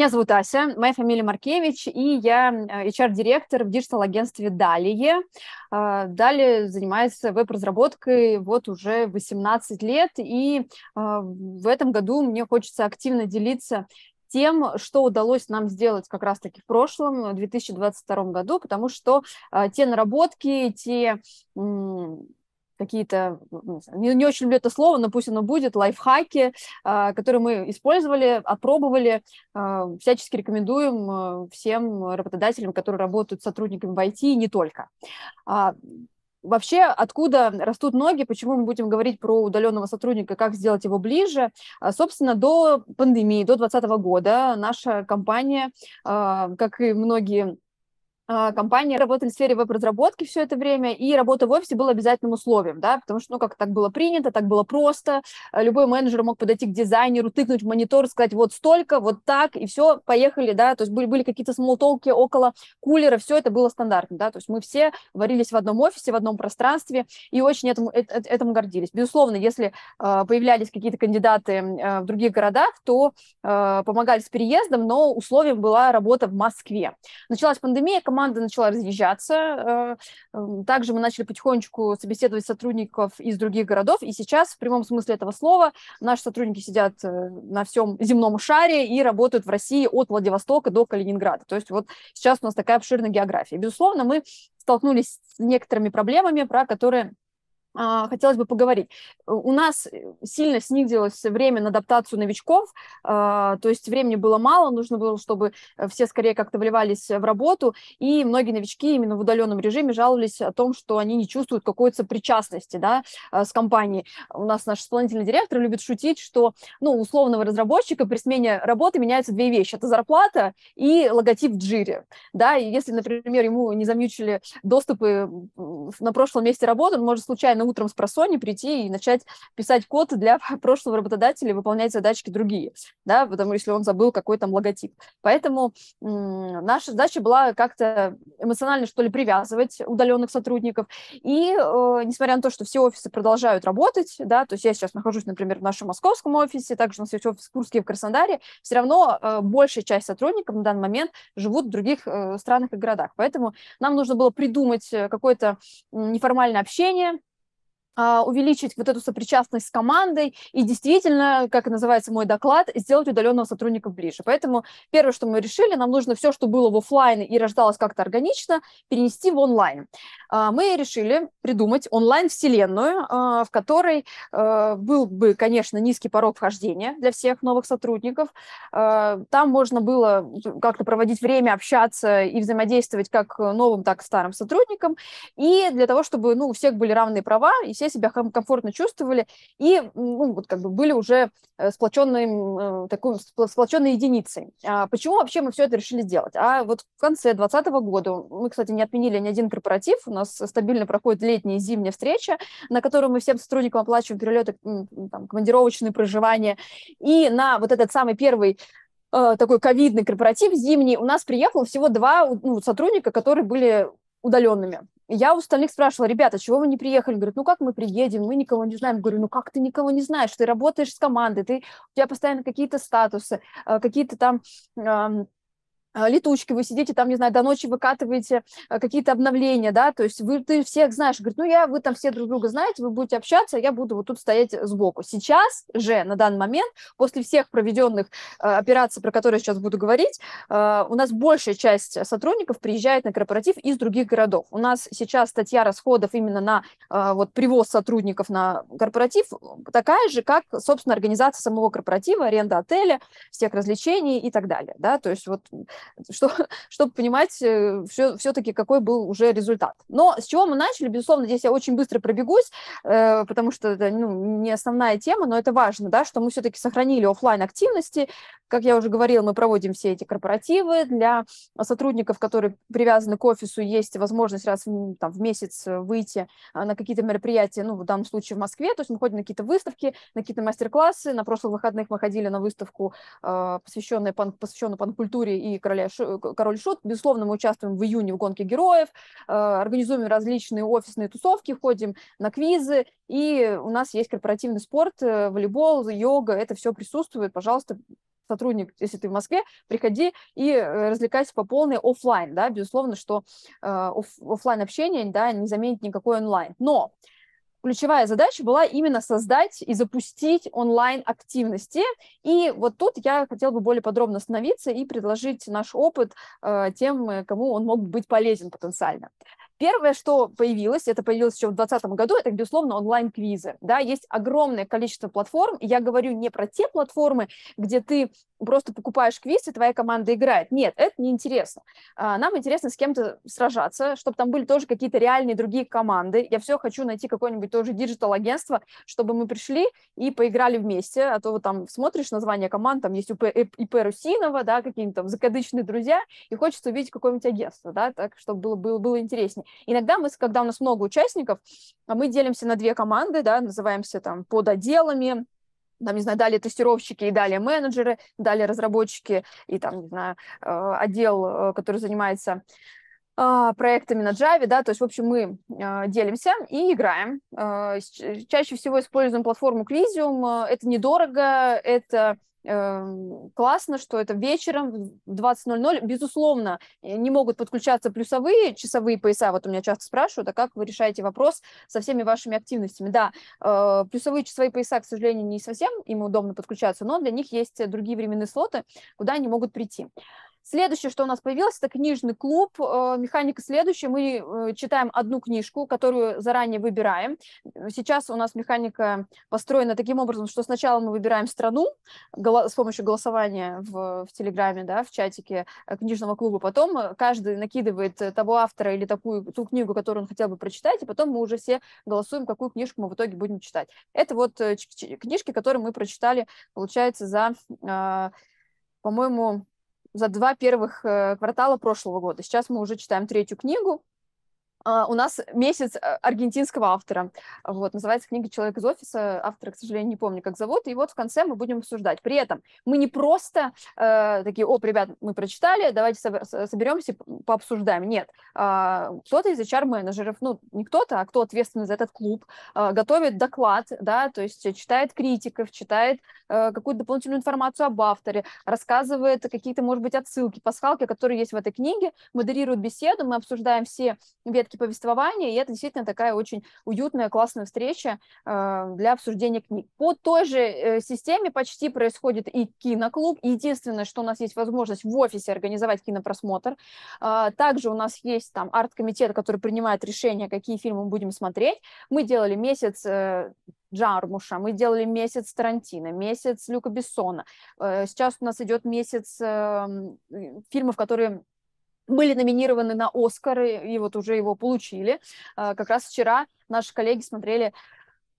Меня зовут Ася, моя фамилия Маркевич, и я HR-директор э, в диджитал-агентстве «Далее». Э, «Далее» занимается веб-разработкой вот уже 18 лет, и э, в этом году мне хочется активно делиться тем, что удалось нам сделать как раз-таки в прошлом, 2022 году, потому что те наработки, те какие-то, ну, не, не очень люблю это слово, но пусть оно будет, лайфхаки, а, которые мы использовали, опробовали, а, всячески рекомендуем э, всем работодателям, которые работают с сотрудниками в IT, и не только. А, вообще, откуда растут ноги, почему мы будем говорить про удаленного сотрудника, как сделать его ближе? Собственно, до пандемии, до 2020 года наша компания, как и многие а, компании работали в сфере веб-разработки все это время, и работа в офисе была обязательным условием, да, потому что, ну, как так было принято, так было просто. А, любой менеджер мог подойти к дизайнеру, тыкнуть в монитор, сказать вот столько, вот так, и все, поехали, да, то есть были, были какие-то смолтолки около кулера, все это было стандартно, да, то есть мы все варились в одном офисе, в одном пространстве, и очень этому, этому гордились. Безусловно, если а, появлялись какие-то кандидаты в других городах, то помогали с переездом, но условием была работа в Москве. Началась пандемия, команда команда начала разъезжаться. Э, также мы начали потихонечку собеседовать сотрудников из других городов. И сейчас, в прямом смысле этого слова, наши сотрудники сидят э, на всем земном шаре и работают в России от Владивостока до Калининграда. То есть вот сейчас у нас такая обширная география. Безусловно, мы столкнулись с некоторыми проблемами, про которые а, хотелось бы поговорить. Э, у нас э, сильно снизилось время на адаптацию новичков, а, то есть времени было мало, нужно было, чтобы э, все скорее как-то вливались в работу, и многие новички именно в удаленном режиме жаловались о том, что они не чувствуют какой-то причастности да, с компанией. У нас наш исполнительный директор любит шутить, что ну, условного разработчика при смене работы меняются две вещи. Это зарплата и логотип в джире. Да? И если, например, ему не замьючили доступы на прошлом месте работы, он может случайно наверное, утром с просони прийти и начать писать код для прошлого работодателя, выполнять задачки другие, да, потому если он забыл какой там логотип. Поэтому наша задача была как-то эмоционально, что ли, привязывать удаленных сотрудников. И э, несмотря на то, что все офисы продолжают работать, да, то есть я сейчас нахожусь, например, в нашем московском офисе, также у нас есть офис в Курске и в Краснодаре, все равно э, большая часть сотрудников на данный момент живут в других э, странах и городах. Поэтому нам нужно было придумать э, какое-то неформальное общение, а, увеличить вот эту сопричастность с командой и действительно, как и называется мой доклад, сделать удаленного сотрудника ближе. Поэтому первое, что мы решили, нам нужно все, что было в офлайне и рождалось как-то органично, перенести в онлайн. А, мы решили придумать онлайн-вселенную, а, в которой был бы, конечно, низкий порог вхождения для всех новых сотрудников. Там можно было как-то проводить время, общаться и взаимодействовать как новым, так и старым сотрудникам. И для того, чтобы ну, у всех были равные права, и все себя комфортно чувствовали и ну, вот как бы были уже э, сплоченной, э, такой, сплоченной единицей. А почему вообще мы все это решили сделать? А вот в конце 2020 года, мы, кстати, не отменили ни один корпоратив, у нас стабильно проходит летняя и зимняя встреча, на которую мы всем сотрудникам оплачиваем перелеты, там, командировочные, проживания. И на вот этот самый первый э, такой ковидный корпоратив зимний, у нас приехало всего два ну, сотрудника, которые были удаленными. Я у остальных спрашивала, ребята, чего вы не приехали? Говорят, ну как мы приедем, мы никого не знаем. Говорю, ну как ты никого не знаешь? Ты работаешь с командой, ты, у тебя постоянно какие-то статусы, э, какие-то там а, летучки, вы сидите там, не знаю, до ночи выкатываете а, какие-то обновления, да, то есть вы, ты всех знаешь, говорит, ну я, вы там все друг друга знаете, вы будете общаться, а я буду вот тут стоять сбоку. Сейчас же, на данный момент, после всех проведенных э, операций, про которые я сейчас буду говорить, э, у нас большая часть сотрудников приезжает на корпоратив из других городов. У нас сейчас статья расходов именно на э, вот привоз сотрудников на корпоратив такая же, как, собственно, организация самого корпоратива, аренда отеля, всех развлечений и так далее, да, то есть вот что, чтобы понимать все, э, все-таки, какой был уже результат. Но с чего мы начали, безусловно, здесь я очень быстро пробегусь, э, потому что это ну, не основная тема, но это важно, да, что мы все-таки сохранили офлайн активности. Как я уже говорила, мы проводим все эти корпоративы. Для сотрудников, которые привязаны к офису, есть возможность раз в, там, в месяц э, выйти а, на какие-то мероприятия, ну, в данном случае в Москве, то есть мы ходим на какие-то выставки, на какие-то мастер-классы. На прошлых выходных мы ходили на выставку, э, посвященную, пан, посвященную панкультуре и Э, короля, король Шут. Безусловно, мы участвуем в июне в гонке героев, э, организуем различные офисные тусовки, ходим на квизы, и у нас есть корпоративный спорт, э, волейбол, йога, это все присутствует. Пожалуйста, сотрудник, если ты в Москве, приходи и развлекайся по полной офлайн, да, безусловно, что офлайн общение, да, не заменит никакой онлайн. Но ключевая задача была именно создать и запустить онлайн-активности. И вот тут я хотела бы более подробно остановиться и предложить наш опыт э, тем, кому он мог быть полезен потенциально. Первое, что появилось, это появилось еще в 2020 году, это, безусловно, онлайн-квизы. Да, есть огромное количество платформ. Я говорю не про те платформы, где ты просто покупаешь квиз, и твоя команда играет. Нет, это неинтересно. А, нам интересно с кем-то сражаться, чтобы там были тоже какие-то реальные другие команды. Я все хочу найти какое-нибудь тоже диджитал-агентство, чтобы мы пришли и поиграли вместе. А то вот там смотришь название команд, там есть ИП, э, Русинова, да, какие-нибудь там закадычные друзья, и хочется увидеть какое-нибудь агентство, да, так, чтобы было, было, было интереснее. Иногда мы, когда у нас много участников, а мы делимся на две команды, да, называемся там под отделами, там, не знаю, далее тестировщики и далее менеджеры, далее разработчики и там, не знаю, э, отдел, э, который занимается а, проектами на Java, да, то есть, в общем, мы э, делимся и играем. Чаще всего используем платформу Clisium, это недорого, это Эм, классно, что это вечером в 20.00. Безусловно, э, не могут подключаться плюсовые часовые пояса. Вот у меня часто спрашивают, а как вы решаете вопрос со всеми вашими активностями? Да, э, плюсовые часовые пояса, к сожалению, не совсем им удобно подключаться, но для них есть другие временные слоты, куда они могут прийти. Следующее, что у нас появилось, это книжный клуб. Э, механика следующая. Мы э, читаем одну книжку, которую заранее выбираем. Сейчас у нас механика построена таким образом, что сначала мы выбираем страну с помощью голосования в, в Телеграме, да, в чатике э, книжного клуба. Потом каждый накидывает того автора или такую ту книгу, которую он хотел бы прочитать, и потом мы уже все голосуем, какую книжку мы в итоге будем читать. Это вот книжки, которые мы прочитали, получается, за, по-моему, за два первых э, квартала прошлого года. Сейчас мы уже читаем третью книгу, а, у нас месяц э, аргентинского автора. Вот, называется книга «Человек из офиса». Автора, к сожалению, не помню, как зовут. И вот в конце мы будем обсуждать. При этом мы не просто э, такие, о, ребят, мы прочитали, давайте соберемся, пообсуждаем. Нет. Э, кто-то из HR-менеджеров, ну, не кто-то, а кто ответственный за этот клуб, э, готовит доклад, да, то есть э, читает критиков, читает э, какую-то дополнительную информацию об авторе, рассказывает какие-то, может быть, отсылки, пасхалки, которые есть в этой книге, модерирует беседу, мы обсуждаем все ветки порядке повествования, и это действительно такая очень уютная, классная встреча а, для обсуждения книг. По той же э, системе почти происходит и киноклуб. Единственное, что у нас есть возможность в офисе организовать кинопросмотр. А, также у нас есть там арт-комитет, который принимает решение, какие фильмы мы будем смотреть. Мы делали месяц э, Джармуша, мы делали месяц Тарантино, месяц Люка Бессона. Э, сейчас у нас идет месяц эм, фильмов, которые были номинированы на Оскары, и вот уже его получили. А, как раз вчера наши коллеги смотрели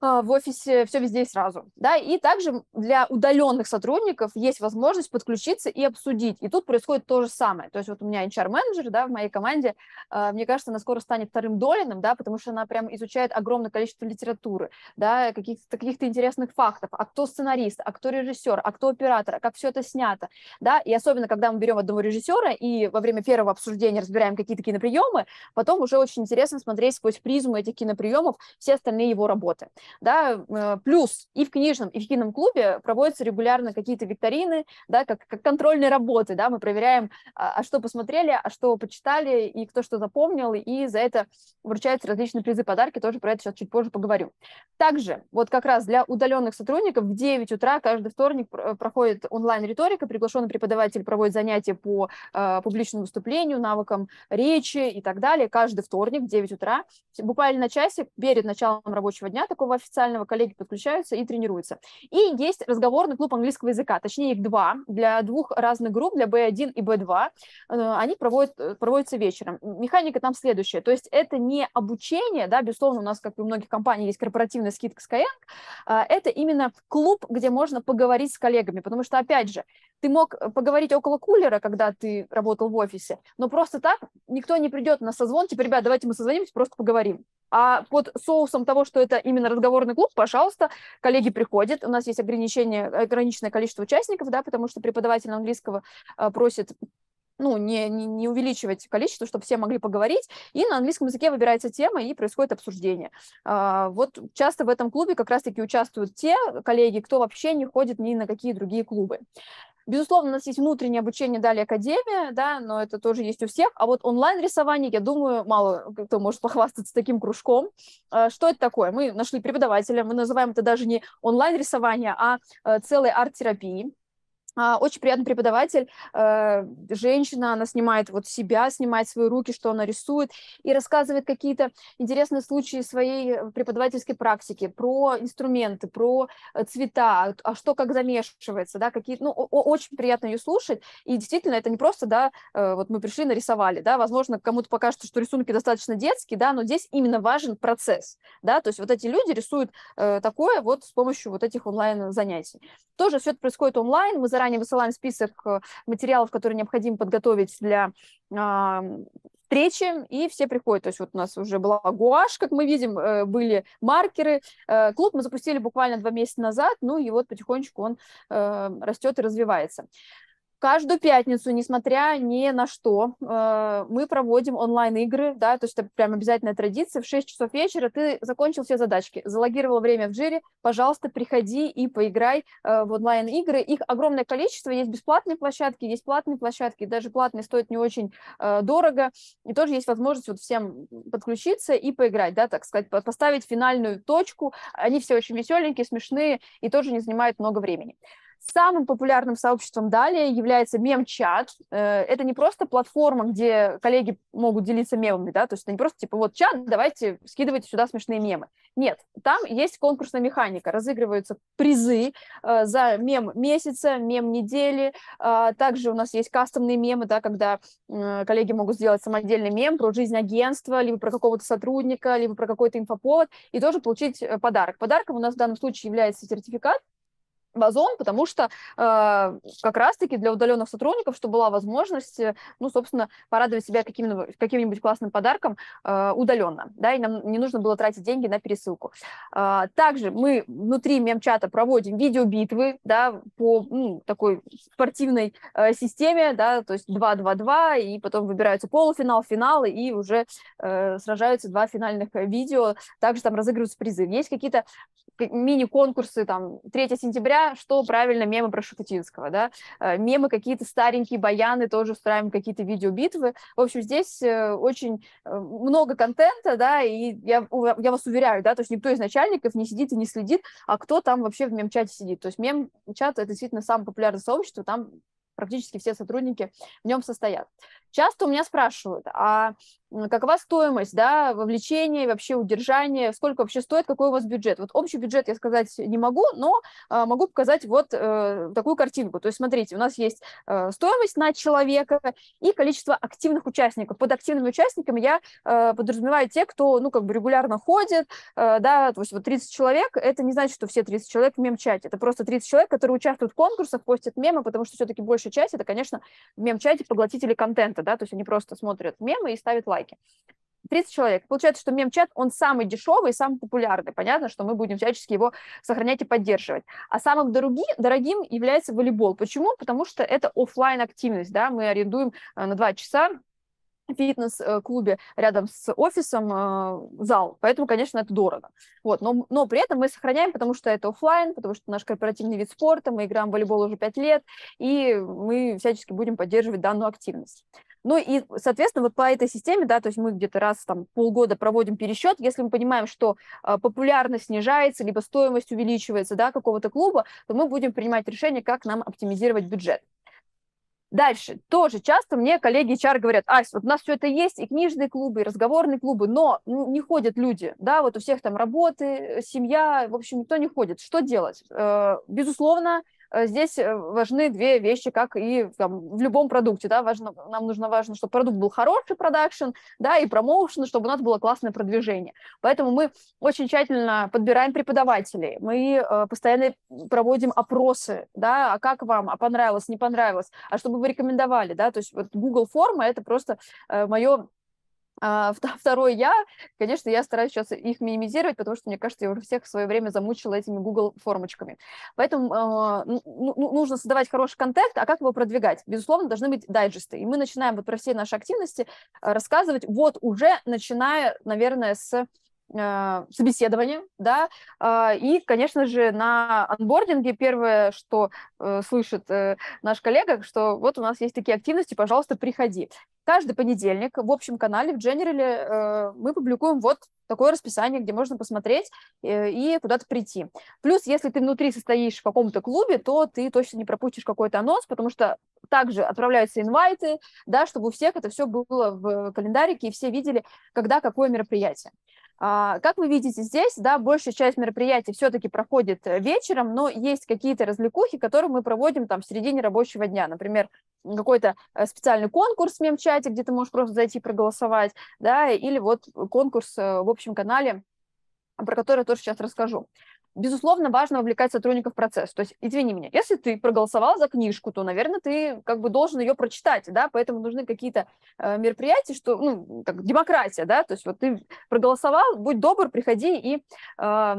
а, в офисе все везде и сразу. Да? И также для удаленных сотрудников есть возможность подключиться и обсудить. И тут происходит то же самое. То есть вот у меня HR-менеджер да, в моей команде, а, мне кажется, она скоро станет вторым Долиным, да, потому что она прям изучает огромное количество литературы, да, каких-то каких интересных фактов. А кто сценарист, а кто режиссер, а кто оператор, а как все это снято. Да? И особенно, когда мы берем одного режиссера и во время первого обсуждения разбираем какие-то киноприемы, потом уже очень интересно смотреть сквозь призму этих киноприемов все остальные его работы да, э, плюс и в книжном, и в кином клубе проводятся регулярно какие-то викторины, да, как, как контрольные работы, да, мы проверяем, а, а что посмотрели, а что почитали, и кто что запомнил, и за это вручаются различные призы, подарки, тоже про это сейчас чуть позже поговорю. Также, вот как раз для удаленных сотрудников в 9 утра каждый вторник проходит онлайн-риторика, приглашенный преподаватель проводит занятия по э, публичному выступлению, навыкам речи и так далее, каждый вторник в 9 утра, буквально на часик перед началом рабочего дня, такого официального, коллеги подключаются и тренируются. И есть разговорный клуб английского языка, точнее их два, для двух разных групп, для B1 и B2. Э, они проводят, э, проводятся вечером. Механика там следующая, то есть это не обучение, да, безусловно, у нас, как и у многих компаний, есть корпоративная скидка Skyeng, а это именно клуб, где можно поговорить с коллегами, потому что, опять же, ты мог э, поговорить около кулера, когда ты работал в офисе, но просто так никто не придет на созвон, типа, ребят, давайте мы созвонимся, просто поговорим. А под соусом того, что это именно разговорный клуб, пожалуйста, коллеги приходят. У нас есть ограничение, ограниченное количество участников, да, потому что преподаватель английского а, просит ну, не, не, не увеличивать количество, чтобы все могли поговорить, и на английском языке выбирается тема, и происходит обсуждение. А, вот часто в этом клубе как раз-таки участвуют те коллеги, кто вообще не ходит ни на какие другие клубы. Безусловно, у нас есть внутреннее обучение далее академия, да, но это тоже есть у всех. А вот онлайн-рисование, я думаю, мало кто может похвастаться таким кружком. А, что это такое? Мы нашли преподавателя, мы называем это даже не онлайн-рисование, а э, целой арт-терапии. А, очень приятный преподаватель, э, женщина, она снимает вот себя, снимает свои руки, что она рисует, и рассказывает какие-то интересные случаи своей э, преподавательской практики, про инструменты, про э, цвета, а, а что как замешивается, да, какие, ну, очень приятно ее слушать, и действительно, это не просто, да, вот мы пришли, нарисовали, да, возможно, кому-то покажется, что рисунки достаточно детские, да, но здесь именно важен процесс, да, то есть вот эти люди рисуют такое вот с помощью вот этих онлайн занятий. Тоже все это происходит онлайн, мы заранее заранее высылаем список э, материалов, которые необходимо подготовить для а, встречи, и все приходят. То есть вот у нас уже была гуашь, как мы видим, э, были маркеры. Э, клуб мы запустили буквально два месяца назад, ну и вот потихонечку он растет и развивается. Каждую пятницу, несмотря ни на что, э, мы проводим онлайн-игры, да, то есть это прям обязательная традиция. В 6 часов вечера ты закончил все задачки, залогировал время в джире, пожалуйста, приходи и поиграй э, в онлайн-игры. Их огромное количество, есть бесплатные площадки, есть платные площадки, даже платные стоят не очень э, дорого, и тоже есть возможность вот всем подключиться и поиграть, да, так сказать, поставить финальную точку. Они все очень веселенькие, смешные и тоже не занимают много времени. Самым популярным сообществом далее является мем-чат. Э, это не просто платформа, где коллеги могут делиться мемами, да, то есть это не просто типа вот чат, давайте скидывайте сюда смешные мемы. Нет, там есть конкурсная механика, разыгрываются призы э, за мем месяца, мем недели. Э, также у нас есть кастомные мемы, да, когда коллеги могут сделать самодельный мем про жизнь агентства, либо про какого-то сотрудника, либо про какой-то инфоповод, и тоже получить подарок. Подарком у нас в данном случае является сертификат, Озон, потому что э, как раз-таки для удаленных сотрудников, чтобы была возможность, э, ну, собственно, порадовать себя каким-нибудь, каким классным подарком э, удаленно, да, и нам не нужно было тратить деньги на пересылку. Э, также мы внутри мемчата проводим видеобитвы, да, по ну, такой спортивной э, системе, да, то есть 2-2-2, и потом выбираются полуфинал, финалы, и уже э, сражаются два финальных э, видео, также там разыгрываются призы. Есть какие-то э, мини-конкурсы, там, 3 сентября, что правильно, мемы про Шукутинского, да, э, мемы какие-то старенькие, баяны, тоже устраиваем какие-то видеобитвы. В общем, здесь э, очень э, много контента, да, и я, я вас уверяю, да, то есть никто из начальников не сидит и не следит, а кто там вообще в мем-чате сидит. То есть мем-чат — это действительно самое популярное сообщество, там практически все сотрудники в нем состоят. Часто у меня спрашивают, а какова стоимость, да, вовлечения, вообще удержания, сколько вообще стоит, какой у вас бюджет. Вот общий бюджет я сказать не могу, но э, могу показать вот э, такую картинку. То есть, смотрите, у нас есть э, стоимость на человека и количество активных участников. Под активными участниками я э, подразумеваю те, кто, ну, как бы регулярно ходит, э, да, то есть вот 30 человек, это не значит, что все 30 человек в мем-чате, это просто 30 человек, которые участвуют в конкурсах, постят мемы, потому что все-таки большая часть, это, конечно, в мем-чате поглотители контента, да, то есть они просто смотрят мемы и ставят лайк лайки. 30 человек. Получается, что мем-чат, он самый дешевый, и самый популярный. Понятно, что мы будем всячески его сохранять и поддерживать. А самым дороги, дорогим является волейбол. Почему? Потому что это офлайн активность да, мы арендуем э, на 2 часа фитнес-клубе рядом с офисом э, зал, поэтому, конечно, это дорого. Вот, но, но при этом мы сохраняем, потому что это офлайн, потому что наш корпоративный вид спорта, мы играем в волейбол уже 5 лет, и мы всячески будем поддерживать данную активность. Ну и, соответственно, вот по этой системе, да, то есть мы где-то раз там полгода проводим пересчет, если мы понимаем, что а, популярность снижается, либо стоимость увеличивается, да, какого-то клуба, то мы будем принимать решение, как нам оптимизировать бюджет. Дальше. Тоже часто мне коллеги HR говорят, Ась, вот у нас все это есть, и книжные клубы, и разговорные клубы, но не ходят люди, да, вот у всех там работы, э, семья, в общем, никто не ходит. Что делать? Э, безусловно, Э, здесь э, важны две вещи, как и там, в любом продукте, да, важно, нам нужно важно, чтобы продукт был хороший продакшн, да, и промоушен, чтобы у нас было классное продвижение. Поэтому мы очень тщательно подбираем преподавателей, мы э, постоянно проводим опросы, да, а как вам, а понравилось, не понравилось, а чтобы вы рекомендовали, да, то есть вот Google форма это просто э, мое а второй я, конечно, я стараюсь сейчас их минимизировать, потому что, мне кажется, я уже всех в свое время замучила этими Google формочками. Поэтому э, нужно создавать хороший контент, а как его продвигать? Безусловно, должны быть дайджесты. И мы начинаем вот про все наши активности а, рассказывать вот уже начиная, наверное, с Э, собеседование, да, а, и, конечно же, на анбординге первое, что э, слышит э, наш коллега, что вот у нас есть такие активности, пожалуйста, приходи. Каждый понедельник в общем канале в General мы публикуем вот такое расписание, где можно посмотреть и куда-то прийти. Плюс, если ты внутри состоишь в каком-то клубе, то ты точно не пропустишь какой-то анонс, потому что также отправляются инвайты, да, чтобы у всех это все было в календарике, и все видели, когда какое мероприятие. А, как вы видите здесь, да, большая часть мероприятий все-таки проходит э, вечером, но есть какие-то развлекухи, которые мы проводим там в середине рабочего дня. Например, какой-то э, специальный конкурс в мем-чате, где ты можешь просто зайти проголосовать, да, или вот конкурс э, в общем канале, про который я тоже сейчас расскажу безусловно, важно вовлекать сотрудников в процесс. То есть, извини меня, если ты проголосовал за книжку, то, наверное, ты как бы должен ее прочитать, да, поэтому нужны какие-то э, мероприятия, что, ну, как демократия, да, то есть вот ты проголосовал, будь добр, приходи и э,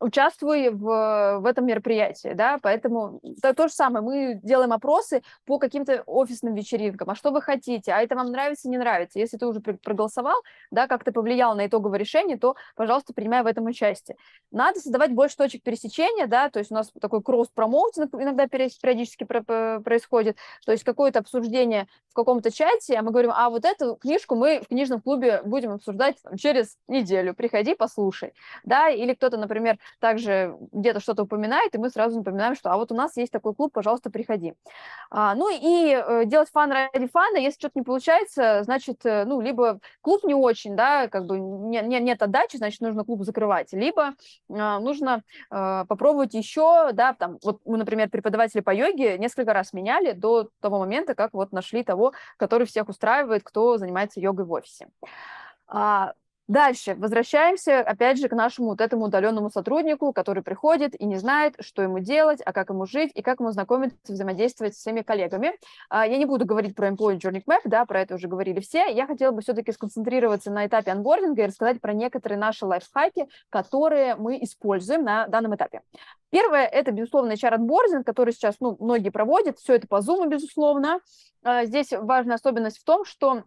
участвуй в, в этом мероприятии, да, поэтому то, то же самое, мы делаем опросы по каким-то офисным вечеринкам, а что вы хотите, а это вам нравится, не нравится, если ты уже проголосовал, да, как-то повлиял на итоговое решение, то, пожалуйста, принимай в этом участие. Надо создавать больше точек пересечения, да, то есть у нас такой кросс-промоутинг иногда периодически происходит, то есть какое-то обсуждение в каком-то чате, а мы говорим, а вот эту книжку мы в книжном клубе будем обсуждать там, через неделю, приходи, послушай, да, или кто-то, например, также где-то что-то упоминает, и мы сразу напоминаем, что а вот у нас есть такой клуб, пожалуйста, приходи. А, ну и э, делать фан ради фана, если что-то не получается, значит, э, ну, либо клуб не очень, да, как бы не, не, нет отдачи, значит, нужно клуб закрывать, либо а, нужно а, попробовать еще, да, там, вот мы, например, преподаватели по йоге несколько раз меняли до того момента, как вот нашли того, который всех устраивает, кто занимается йогой в офисе. А, Дальше возвращаемся, опять же, к нашему вот этому удаленному сотруднику, который приходит и не знает, что ему делать, а как ему жить, и как ему знакомиться, взаимодействовать с своими коллегами. А, я не буду говорить про Employee Journey Map, да, про это уже говорили все. Я хотела бы все-таки сконцентрироваться на этапе анбординга и рассказать про некоторые наши лайфхаки, которые мы используем на данном этапе. Первое – это, безусловно, HR-анбординг, который сейчас ну, многие проводят, все это по Zoom, безусловно. А, здесь важная особенность в том, что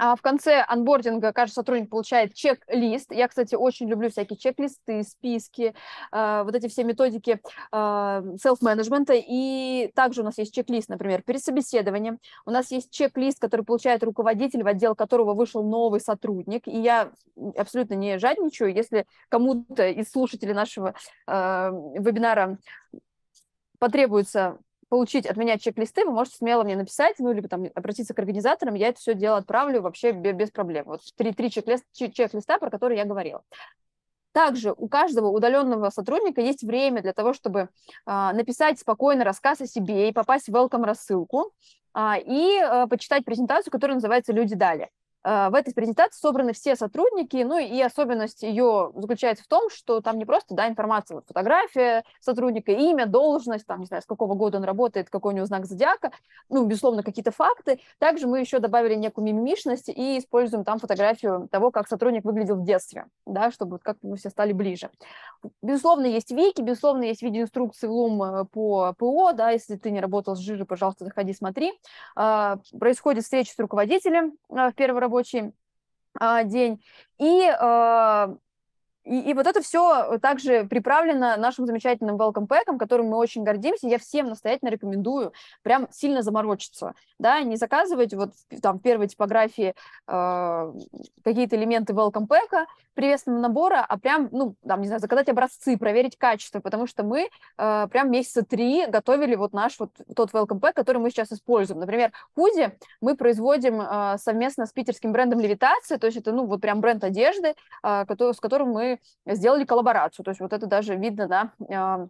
а в конце анбординга каждый сотрудник получает чек-лист. Я, кстати, очень люблю всякие чек-листы, списки, а, вот эти все методики а, селф-менеджмента. И также у нас есть чек-лист, например, перед собеседованием. У нас есть чек-лист, который получает руководитель, в отдел которого вышел новый сотрудник. И я абсолютно не жадничаю, если кому-то из слушателей нашего вебинара потребуется получить от меня чек-листы, вы можете смело мне написать, ну, либо там обратиться к организаторам, я это все дело отправлю вообще без проблем. Вот три, три чек-листа, про которые я говорила. Также у каждого удаленного сотрудника есть время для того, чтобы э, написать спокойно рассказ о себе и попасть в welcome рассылку э, и э, почитать презентацию, которая называется «Люди дали». А, в этой презентации собраны все сотрудники, ну и особенность ее заключается в том, что там не просто да, информация, вот фотография сотрудника, имя, должность, там, не знаю, с какого года он работает, какой у него знак зодиака, ну, безусловно, какие-то факты. Также мы еще добавили некую мимимишность и используем там фотографию того, как сотрудник выглядел в детстве, да, чтобы как-то мы все стали ближе. Безусловно, есть вики, безусловно, есть видеоинструкции в Loom э, по ПО, да, если ты не работал с жирой, пожалуйста, заходи, смотри. А, происходит встреча с руководителем а, в первый рабочий а, день. И а, и, и вот это все также приправлено нашим замечательным welcome pack, которым мы очень гордимся. Я всем настоятельно рекомендую прям сильно заморочиться, да, не заказывать вот там в первой типографии э, какие-то элементы welcome pack, приветственного набора, а прям, ну, там, не знаю, заказать образцы, проверить качество, потому что мы э, прям месяца три готовили вот наш вот тот welcome pack, который мы сейчас используем. Например, худи мы производим э, совместно с питерским брендом Левитация, то есть это, ну, вот прям бренд одежды, э, с которым мы сделали коллаборацию. То есть вот это даже видно на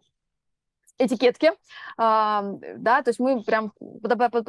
этикетки, а, да, то есть мы прям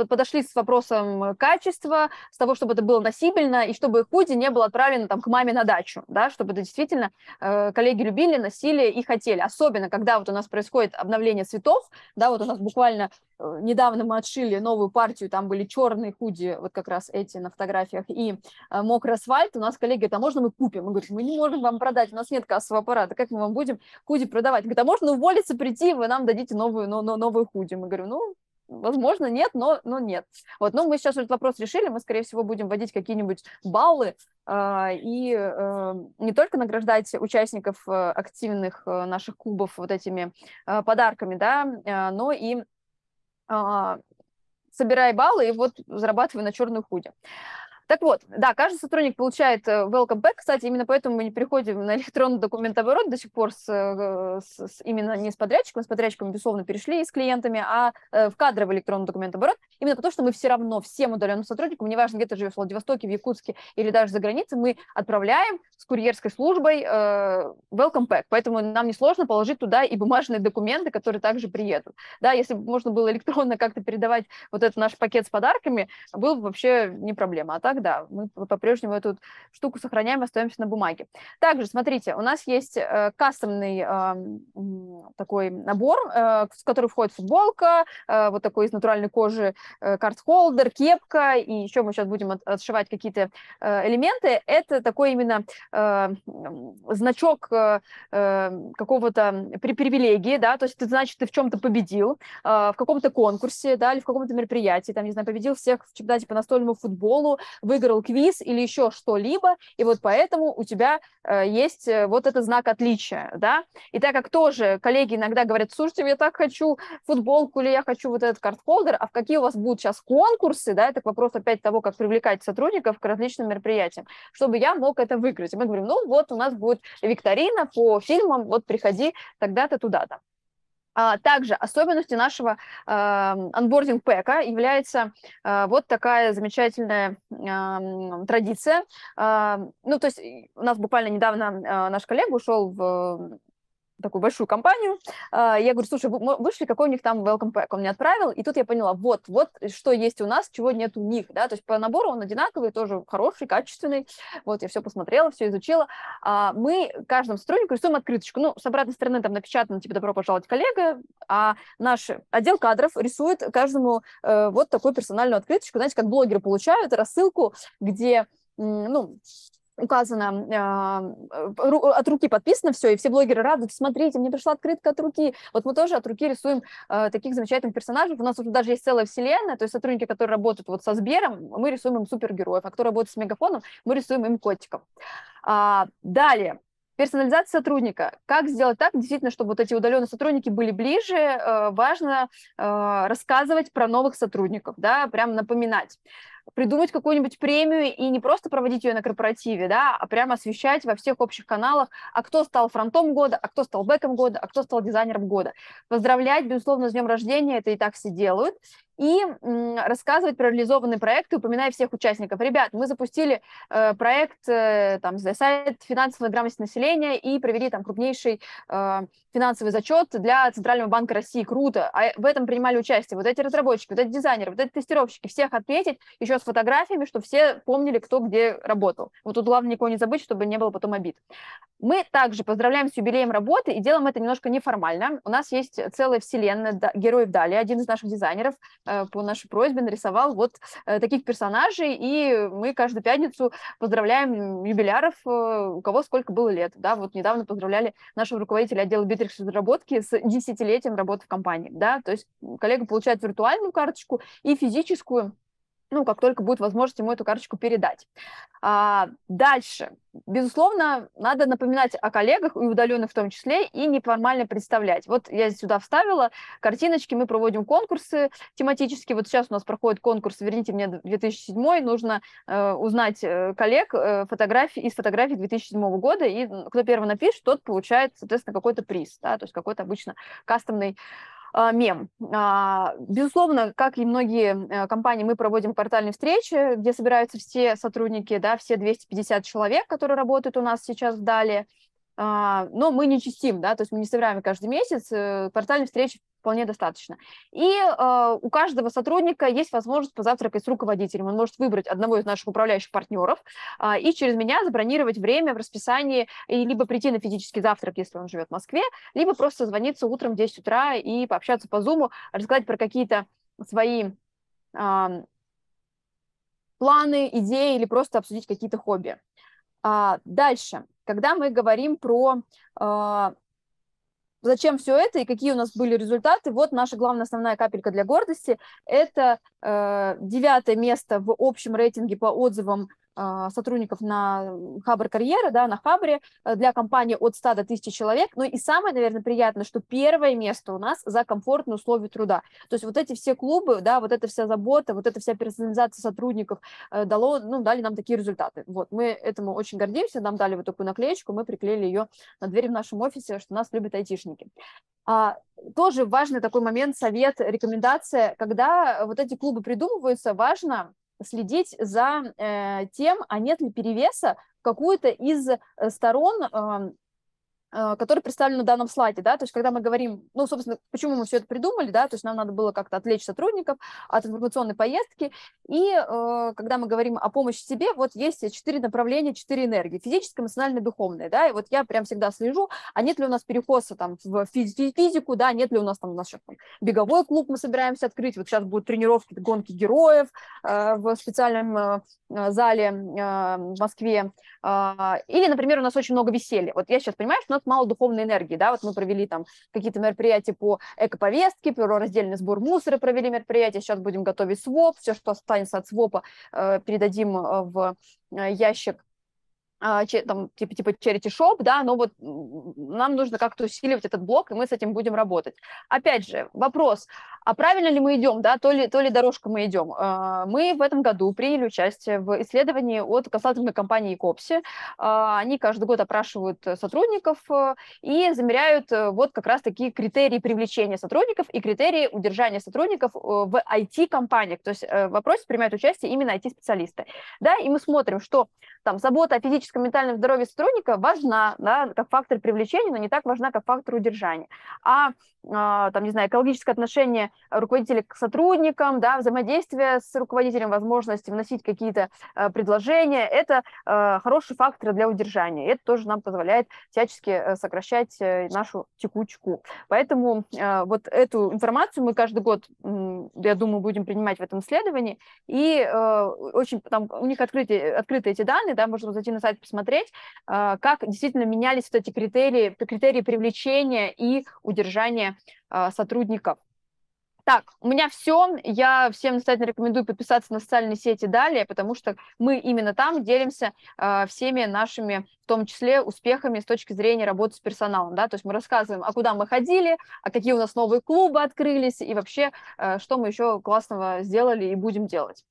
подошли с вопросом качества, с того, чтобы это было носибельно, и чтобы худи не было отправлено там к маме на дачу, да, чтобы это действительно э, коллеги любили, носили и хотели, особенно когда вот у нас происходит обновление цветов, да, вот у нас буквально э, недавно мы отшили новую партию, там были черные худи, вот как раз эти на фотографиях, и э, мокрый асфальт, у нас коллеги говорят, «А можно мы купим? Мы говорим, мы не можем вам продать, у нас нет кассового аппарата, как мы вам будем худи продавать? Говорит, а можно уволиться, прийти, вы нам дадите дадите новую, но, но, новую худи. Мы говорим, ну, возможно, нет, но, но нет. Вот, но ну, мы сейчас этот вопрос решили, мы, скорее всего, будем вводить какие-нибудь баллы э, и э, не только награждать участников э, активных э, наших клубов вот этими э, подарками, да, э, но и а, собирай баллы и вот зарабатывай на черную худи. Так вот, да, каждый сотрудник получает э, welcome back. Кстати, именно поэтому мы не переходим на электронный документооборот до сих пор с, э, с, с именно не с подрядчиком, с подрядчиком, безусловно, перешли с клиентами, а э, в кадровый электронный документооборот. Именно потому, что мы все равно всем удаленным сотрудникам, неважно, где ты живешь, в Владивостоке, в Якутске или даже за границей, мы отправляем с курьерской службой э, welcome pack. Поэтому нам несложно положить туда и бумажные документы, которые также приедут. Да, если бы можно было электронно как-то передавать вот этот наш пакет с подарками, было бы вообще не проблема. А так так, да, мы по-прежнему эту штуку сохраняем, остаемся на бумаге. Также, смотрите, у нас есть э, кастомный э, такой набор, э, в который входит футболка, э, вот такой из натуральной кожи э, карт-холдер, кепка, и еще мы сейчас будем от, отшивать какие-то э, элементы. Это такой именно э, значок э, э, какого-то при привилегии, да, то есть это значит, ты в чем-то победил, э, в каком-то конкурсе, да, или в каком-то мероприятии, там, не знаю, победил всех в чемпионате по настольному футболу, выиграл квиз или еще что-либо, и вот поэтому у тебя э, есть э, вот этот знак отличия, да. И так как тоже коллеги иногда говорят, слушайте, я так хочу футболку или я хочу вот этот карт а в какие у вас будут сейчас конкурсы, да, это вопрос опять того, как привлекать сотрудников к различным мероприятиям, чтобы я мог это выиграть. И мы говорим, ну вот у нас будет викторина по фильмам, вот приходи тогда-то туда-то. А также особенностью нашего эм, анбординг пэка является э, вот такая замечательная эм, традиция. Эм, ну, то есть у нас буквально недавно э, наш коллега ушел в такую большую компанию. А, я говорю, слушай, вышли, какой у них там welcome pack? Он мне отправил, и тут я поняла, вот, вот, э, что есть у нас, чего нет у них, да, то есть по набору он одинаковый, тоже хороший, качественный, вот, я все посмотрела, все изучила. А, мы каждому сотруднику рисуем открыточку, ну, с обратной стороны там напечатано, типа, добро пожаловать, коллега, а наш отдел кадров рисует каждому э, вот такую персональную открыточку, знаете, как блогеры получают рассылку, где ну, указано, а, от руки подписано все, и все блогеры радуются, смотрите, мне пришла открытка от руки. Вот мы тоже от руки рисуем а, таких замечательных персонажей. У нас уже даже есть целая вселенная, то есть сотрудники, которые работают вот со Сбером, мы рисуем им супергероев, а кто работает с Мегафоном, мы рисуем им котиков. А, далее, Персонализация сотрудника. Как сделать так, действительно, чтобы вот эти удаленные сотрудники были ближе? Э, важно э, рассказывать про новых сотрудников, да, прям напоминать придумать какую-нибудь премию и не просто проводить ее на корпоративе, да, а прямо освещать во всех общих каналах, а кто стал фронтом года, а кто стал бэком года, а кто стал дизайнером года. Поздравлять, безусловно, с днем рождения, это и так все делают и рассказывать про реализованные проекты, упоминая всех участников. Ребят, мы запустили э, проект, э, там, сайт финансовой грамотности населения и провели там крупнейший э, финансовый зачет для Центрального банка России. Круто! А в этом принимали участие вот эти разработчики, вот эти дизайнеры, вот эти тестировщики. Всех отметить еще с фотографиями, чтобы все помнили, кто где работал. Вот тут главное никого не забыть, чтобы не было потом обид. Мы также поздравляем с юбилеем работы и делаем это немножко неформально. У нас есть целая вселенная героев Дали, один из наших дизайнеров, Э, по нашей просьбе нарисовал вот э, таких персонажей, и мы каждую пятницу поздравляем юбиляров, э, у кого сколько было лет. Да, вот недавно поздравляли нашего руководителя отдела битрикс разработки с десятилетием работы в компании. Да, то есть коллега получает виртуальную карточку и физическую ну, как только будет возможность ему эту карточку передать. А, дальше. Безусловно, надо напоминать о коллегах, и удаленных в том числе, и неформально представлять. Вот я сюда вставила картиночки, мы проводим конкурсы тематические. Вот сейчас у нас проходит конкурс «Верните мне 2007», нужно э, узнать э, коллег э, фотографии, из фотографий 2007 года, и ну, кто первый напишет, тот получает, соответственно, какой-то приз, да, то есть какой-то обычно кастомный а, мем. А, безусловно, как и многие э, компании, мы проводим квартальные встречи, где собираются все сотрудники, да, все 250 человек, которые работают у нас сейчас в Дали. А, но мы не чистим, да, то есть мы не собираем каждый месяц, э, квартальной встречи вполне достаточно. И э, у каждого сотрудника есть возможность позавтракать с руководителем. Он может выбрать одного из наших управляющих партнеров э, и через меня забронировать время в расписании и либо прийти на физический завтрак, если он живет в Москве, либо просто звониться утром в 10 утра и пообщаться по Зуму, рассказать про какие-то свои э, планы, идеи или просто обсудить какие-то хобби. А дальше, когда мы говорим про а, зачем все это и какие у нас были результаты, вот наша главная основная капелька для гордости – это э, девятое место в общем рейтинге по отзывам а, сотрудников на Хабр карьеры, да, на Хабре э, для компании от 100 до 1000 человек. Ну и самое, наверное, приятное, что первое место у нас за комфортные условия труда. То есть вот эти все клубы, да, вот эта вся забота, вот эта вся персонализация сотрудников э, дало, ну, дали нам такие результаты. Вот, мы этому очень гордимся, нам дали вот такую наклеечку, мы приклеили ее на дверь в нашем офисе, что нас любят айтишники. А, тоже важный такой момент, совет, рекомендация, когда вот эти клубы придумываются, важно следить за э, тем, а нет ли перевеса в какую-то из э, сторон Э, который представлен на данном слайде, да, то есть когда мы говорим, ну, собственно, почему мы все это придумали, да, то есть нам надо было как-то отвлечь сотрудников от информационной поездки, и э, когда мы говорим о помощи себе, вот есть четыре направления, четыре энергии, физическая, эмоциональная, духовная, да, и вот я прям всегда слежу, а нет ли у нас перекоса там в физику, да, нет ли у нас там, у нас сейчас там, беговой клуб мы собираемся открыть, вот сейчас будут тренировки, гонки героев э, в специальном э, зале э, в Москве, э, или, например, у нас очень много веселья, вот я сейчас понимаю, что нас мало духовной энергии, да, вот мы провели там какие-то мероприятия по экоповестке, про раздельный сбор мусора провели мероприятия, сейчас будем готовить своп, все, что останется от свопа, э, передадим э, в э, ящик а, там, типа, типа charity shop, да, но вот нам нужно как-то усиливать этот блок, и мы с этим будем работать. Опять же, вопрос, а правильно ли мы идем, да, то ли, то ли дорожку мы идем. А, мы в этом году приняли участие в исследовании от консалтинговой компании Копси. А, они каждый год опрашивают сотрудников э, и замеряют э, вот как раз такие критерии привлечения сотрудников и критерии удержания сотрудников э, в IT-компаниях. То есть в вопросе принимают участие именно IT-специалисты. Да, и мы смотрим, что там забота о физическом и ментальном здоровье сотрудника важна, да, как фактор привлечения, но не так важна, как фактор удержания. А, а там, не знаю, экологическое отношение руководителя к сотрудникам, да, взаимодействие с руководителем, возможность вносить какие-то э, предложения. Это э, хорошие факторы для удержания. Это тоже нам позволяет всячески э, сокращать нашу текучку. Поэтому вот эту информацию мы каждый год, я думаю, будем принимать в этом исследовании. И очень там у них открыты, открыты эти данные, да, можно зайти на сайт посмотреть, как действительно менялись вот эти критерии, критерии привлечения и удержания сотрудников. Так, у меня все. Я всем настоятельно рекомендую подписаться на социальные сети далее, потому что мы именно там делимся э, всеми нашими, в том числе, успехами с точки зрения работы с персоналом. Да? То есть мы рассказываем, а куда мы ходили, а какие у нас новые клубы открылись и вообще, э, что мы еще классного сделали и будем делать.